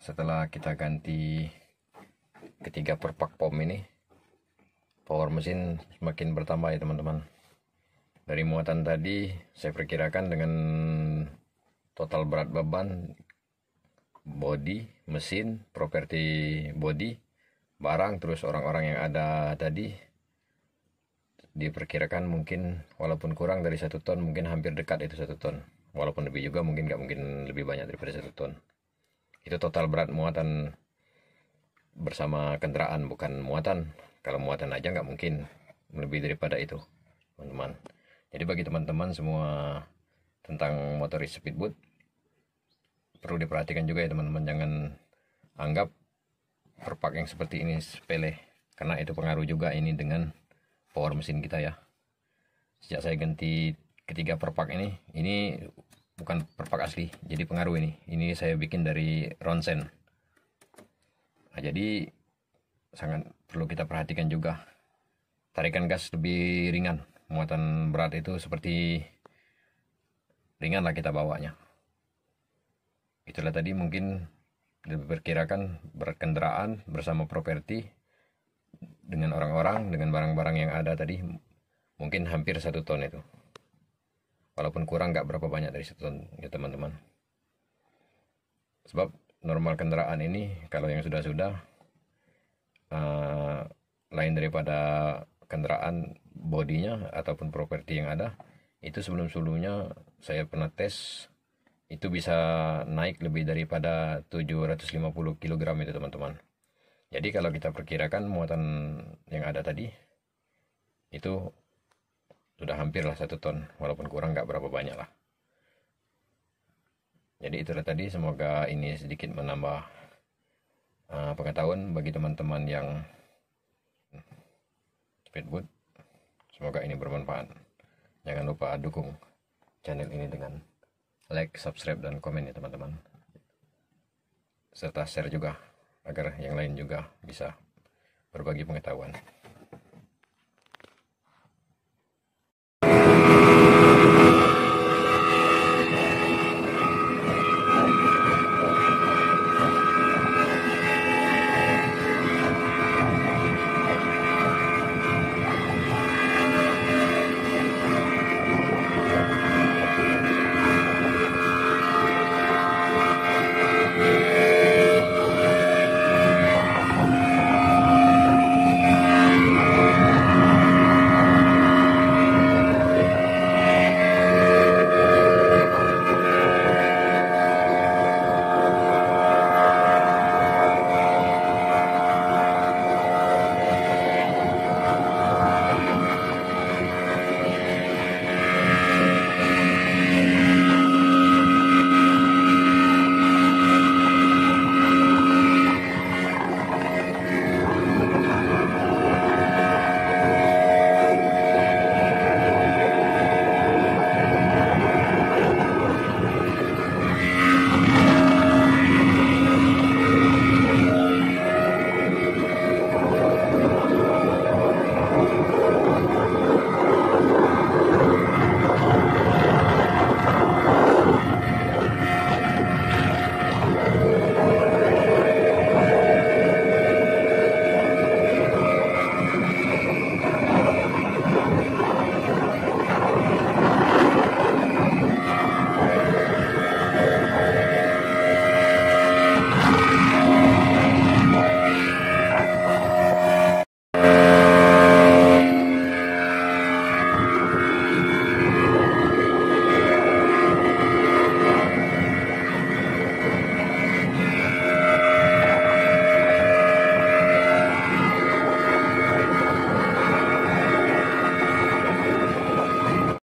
setelah kita ganti ketiga perpak pom ini power mesin semakin bertambah ya teman-teman dari muatan tadi saya perkirakan dengan total berat beban body mesin properti body barang terus orang-orang yang ada tadi diperkirakan mungkin walaupun kurang dari satu ton mungkin hampir dekat itu satu ton walaupun lebih juga mungkin nggak mungkin lebih banyak daripada satu ton itu total berat muatan bersama kendaraan bukan muatan kalau muatan aja nggak mungkin lebih daripada itu teman-teman jadi bagi teman-teman semua tentang motoris speedboat perlu diperhatikan juga ya teman-teman jangan anggap perpak yang seperti ini sepele karena itu pengaruh juga ini dengan power mesin kita ya sejak saya ganti ketiga perpak ini ini bukan perpak asli jadi pengaruh ini ini saya bikin dari ronsen nah jadi sangat perlu kita perhatikan juga tarikan gas lebih ringan muatan berat itu seperti ringan lah kita bawanya itulah tadi mungkin diperkirakan berat bersama properti dengan orang-orang dengan barang-barang yang ada tadi mungkin hampir satu ton itu walaupun kurang nggak berapa banyak dari satu ton ya teman-teman sebab normal kendaraan ini kalau yang sudah-sudah uh, lain daripada kendaraan bodinya ataupun properti yang ada itu sebelum-sebelumnya saya pernah tes itu bisa naik lebih daripada 750 kg itu teman-teman. Jadi kalau kita perkirakan muatan yang ada tadi itu sudah hampir lah satu ton walaupun kurang nggak berapa banyak lah jadi itulah tadi semoga ini sedikit menambah uh, pengetahuan bagi teman-teman yang hmm, speedboat semoga ini bermanfaat jangan lupa dukung channel ini dengan like, subscribe, dan komen ya teman-teman serta share juga agar yang lain juga bisa berbagi pengetahuan.